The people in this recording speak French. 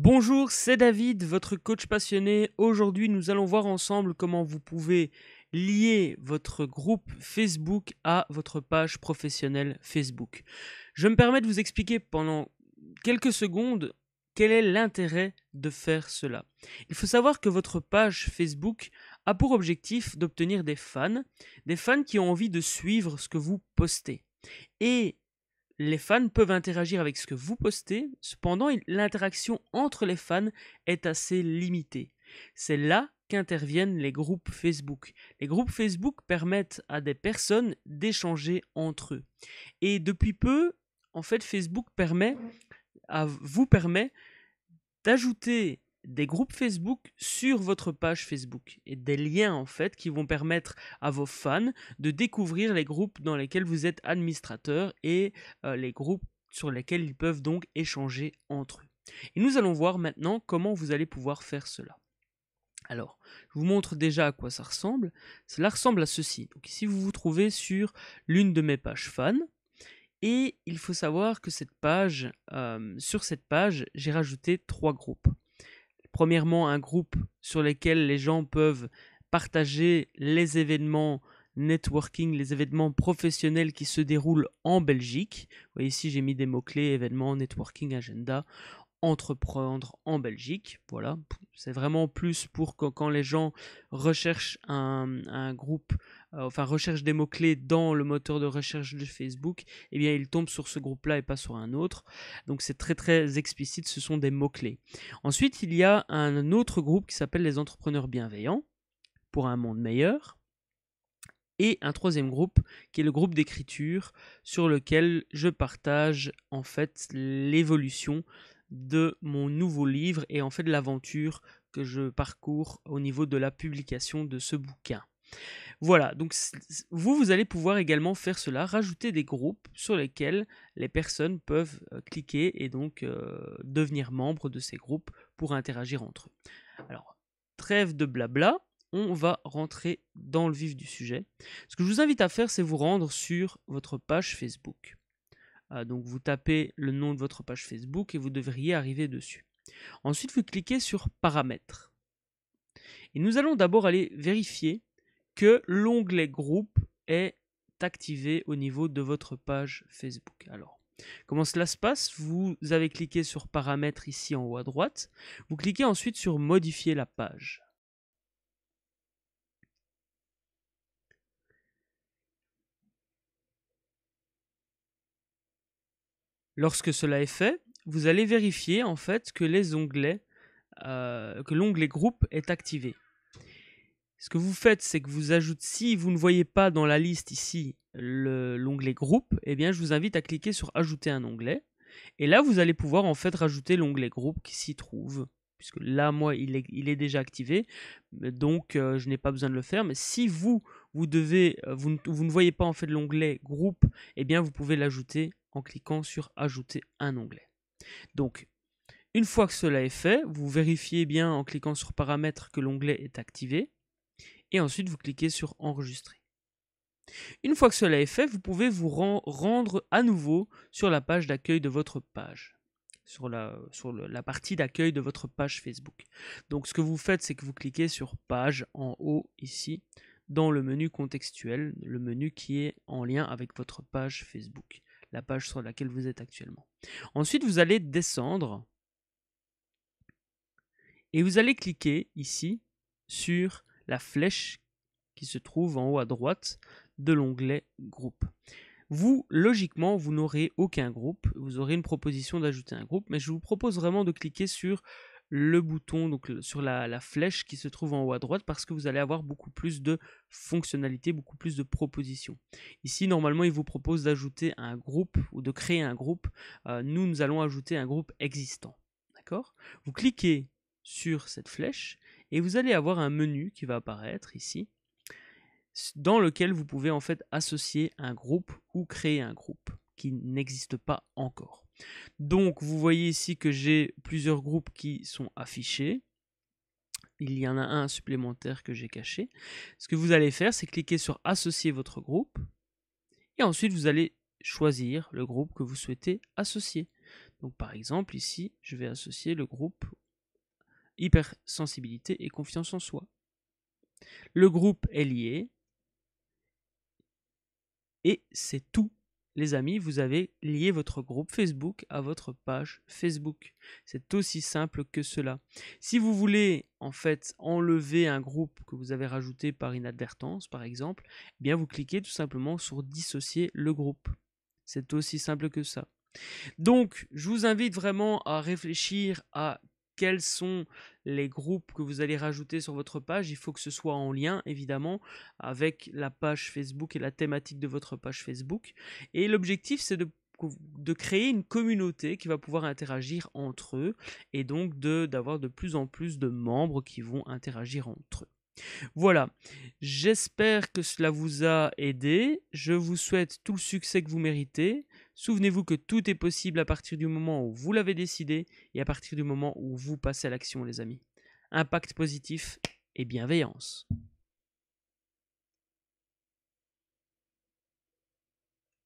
Bonjour, c'est David, votre coach passionné. Aujourd'hui, nous allons voir ensemble comment vous pouvez lier votre groupe Facebook à votre page professionnelle Facebook. Je me permets de vous expliquer pendant quelques secondes quel est l'intérêt de faire cela. Il faut savoir que votre page Facebook a pour objectif d'obtenir des fans, des fans qui ont envie de suivre ce que vous postez. Et les fans peuvent interagir avec ce que vous postez, cependant l'interaction entre les fans est assez limitée. C'est là qu'interviennent les groupes Facebook. Les groupes Facebook permettent à des personnes d'échanger entre eux. Et depuis peu, en fait, Facebook permet, vous permet d'ajouter des groupes Facebook sur votre page Facebook et des liens en fait qui vont permettre à vos fans de découvrir les groupes dans lesquels vous êtes administrateur et euh, les groupes sur lesquels ils peuvent donc échanger entre eux. Et nous allons voir maintenant comment vous allez pouvoir faire cela. Alors, je vous montre déjà à quoi ça ressemble. Cela ressemble à ceci. Donc ici, vous vous trouvez sur l'une de mes pages fans. Et il faut savoir que cette page, euh, sur cette page, j'ai rajouté trois groupes. Premièrement, un groupe sur lequel les gens peuvent partager les événements networking, les événements professionnels qui se déroulent en Belgique. Vous voyez ici, j'ai mis des mots-clés, événements, networking, agenda entreprendre en Belgique. Voilà, c'est vraiment plus pour que, quand les gens recherchent un, groupe, euh, enfin recherchent des mots-clés dans le moteur de recherche de Facebook, eh bien ils tombent sur ce groupe-là et pas sur un autre. Donc c'est très très explicite, ce sont des mots-clés. Ensuite, il y a un autre groupe qui s'appelle les entrepreneurs bienveillants pour un monde meilleur et un troisième groupe qui est le groupe d'écriture sur lequel je partage en fait l'évolution de mon nouveau livre et en fait de l'aventure que je parcours au niveau de la publication de ce bouquin. Voilà, donc vous, vous allez pouvoir également faire cela, rajouter des groupes sur lesquels les personnes peuvent euh, cliquer et donc euh, devenir membres de ces groupes pour interagir entre eux. Alors, trêve de blabla, on va rentrer dans le vif du sujet. Ce que je vous invite à faire, c'est vous rendre sur votre page Facebook. Euh, donc vous tapez le nom de votre page Facebook et vous devriez arriver dessus. Ensuite, vous cliquez sur Paramètres. Et nous allons d'abord aller vérifier que l'onglet groupe est activé au niveau de votre page Facebook. Alors, comment cela se passe Vous avez cliqué sur Paramètres ici en haut à droite. Vous cliquez ensuite sur Modifier la page. Lorsque cela est fait, vous allez vérifier en fait que euh, que l'onglet groupe est activé. Ce que vous faites, c'est que vous ajoutez, si vous ne voyez pas dans la liste ici l'onglet groupe, eh bien je vous invite à cliquer sur ajouter un onglet. Et là, vous allez pouvoir en fait rajouter l'onglet groupe qui s'y trouve puisque là, moi, il est, déjà activé, donc euh, je n'ai pas besoin de le faire. Mais si vous, vous devez, euh, vous ne, voyez pas en fait l'onglet groupe, eh bien, vous pouvez l'ajouter en cliquant sur Ajouter un onglet. Donc, une fois que cela est fait, vous vérifiez bien en cliquant sur Paramètres que l'onglet est activé et ensuite vous cliquez sur Enregistrer. Une fois que cela est fait, vous pouvez vous rendre à nouveau sur la page d'accueil de votre page, sur la, la partie d'accueil de votre page Facebook. Donc ce que vous faites, c'est que vous cliquez sur Page en haut ici, dans le menu contextuel, le menu qui est en lien avec votre page Facebook la page sur laquelle vous êtes actuellement. Ensuite, vous allez descendre et vous allez cliquer ici sur la flèche qui se trouve en haut à droite de l'onglet groupe. Vous, logiquement, vous n'aurez aucun groupe, vous aurez une proposition d'ajouter un groupe, mais je vous propose vraiment de cliquer sur le bouton donc sur la, flèche qui se trouve en haut à droite parce que vous allez avoir beaucoup plus de fonctionnalités, beaucoup plus de propositions. Ici normalement il vous propose d'ajouter un groupe ou de créer un groupe. Euh, nous nous allons ajouter un groupe existant. Vous cliquez sur cette flèche et vous allez avoir un menu qui va apparaître ici dans lequel vous pouvez en fait associer un groupe ou créer un groupe qui n'existe pas encore. Donc vous voyez ici que j'ai plusieurs groupes qui sont affichés. Il y en a un supplémentaire que j'ai caché. Ce que vous allez faire, c'est cliquer sur associer votre groupe. Et ensuite, vous allez choisir le groupe que vous souhaitez associer. Donc par exemple, ici, je vais associer le groupe hypersensibilité et confiance en soi. Le groupe est lié. Et c'est tout les amis, vous avez lié votre groupe Facebook à votre page Facebook. C'est aussi simple que cela. Si vous voulez en fait enlever un groupe que vous avez rajouté par inadvertance par exemple, eh bien vous cliquez tout simplement sur dissocier le groupe. C'est aussi simple que ça. Donc, je vous invite vraiment à réfléchir à quels sont les groupes que vous allez rajouter sur votre page, il faut que ce soit en lien évidemment avec la page Facebook et la thématique de votre page Facebook. Et l'objectif c'est de créer une communauté qui va pouvoir interagir entre eux et donc d'avoir de plus en plus de membres qui vont interagir entre eux. Voilà, j'espère que cela vous a aidé, je vous souhaite tout le succès que vous méritez, Souvenez-vous que tout est possible à partir du moment où vous l'avez décidé et à partir du moment où vous passez à l'action, les amis. Impact positif et bienveillance.